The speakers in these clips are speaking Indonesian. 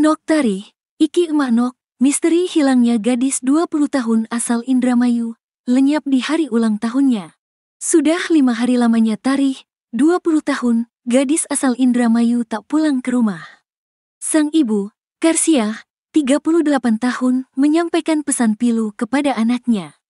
Nok tari, Iki emak Nok, misteri hilangnya gadis 20 tahun asal Indramayu, lenyap di hari ulang tahunnya. Sudah lima hari lamanya Tari, 20 tahun, gadis asal Indramayu tak pulang ke rumah. Sang ibu, Karsia, 38 tahun, menyampaikan pesan pilu kepada anaknya.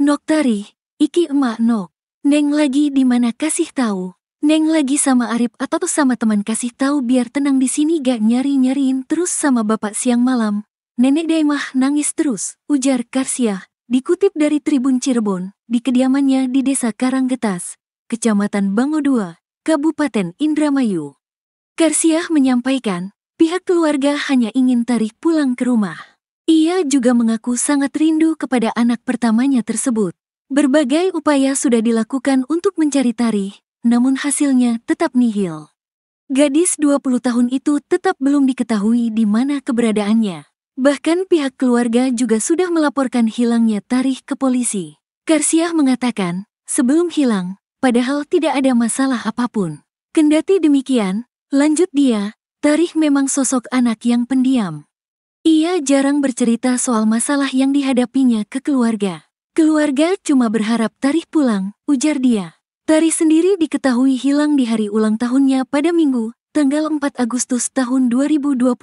Nok tari, Iki Emak Nok, Neng lagi di mana kasih tahu, Neng lagi sama Arif atau tuh sama teman kasih tahu biar tenang di sini gak nyari-nyariin terus sama bapak siang malam. Nenek Daimah nangis terus, ujar Karsiah, dikutip dari Tribun Cirebon, di kediamannya di Desa Karanggetas, Kecamatan Bango II, Kabupaten Indramayu. Karsiah menyampaikan, pihak keluarga hanya ingin tarik pulang ke rumah. Ia juga mengaku sangat rindu kepada anak pertamanya tersebut. Berbagai upaya sudah dilakukan untuk mencari Tari, namun hasilnya tetap nihil. Gadis 20 tahun itu tetap belum diketahui di mana keberadaannya. Bahkan pihak keluarga juga sudah melaporkan hilangnya Tarikh ke polisi. Karsiah mengatakan, sebelum hilang, padahal tidak ada masalah apapun. Kendati demikian, lanjut dia, Tarikh memang sosok anak yang pendiam. Ia jarang bercerita soal masalah yang dihadapinya ke keluarga. Keluarga cuma berharap Tarikh pulang, ujar dia. Tari sendiri diketahui hilang di hari ulang tahunnya pada Minggu, tanggal 4 Agustus tahun 2024,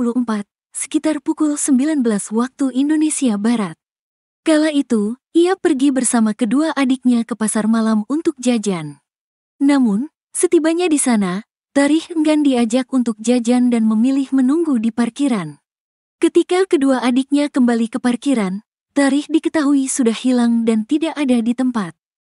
sekitar pukul 19 waktu Indonesia Barat. Kala itu, ia pergi bersama kedua adiknya ke pasar malam untuk jajan. Namun, setibanya di sana, Tarih enggan diajak untuk jajan dan memilih menunggu di parkiran. Ketika kedua adiknya kembali ke parkiran, Tarih diketahui sudah hilang dan tidak ada di tempat.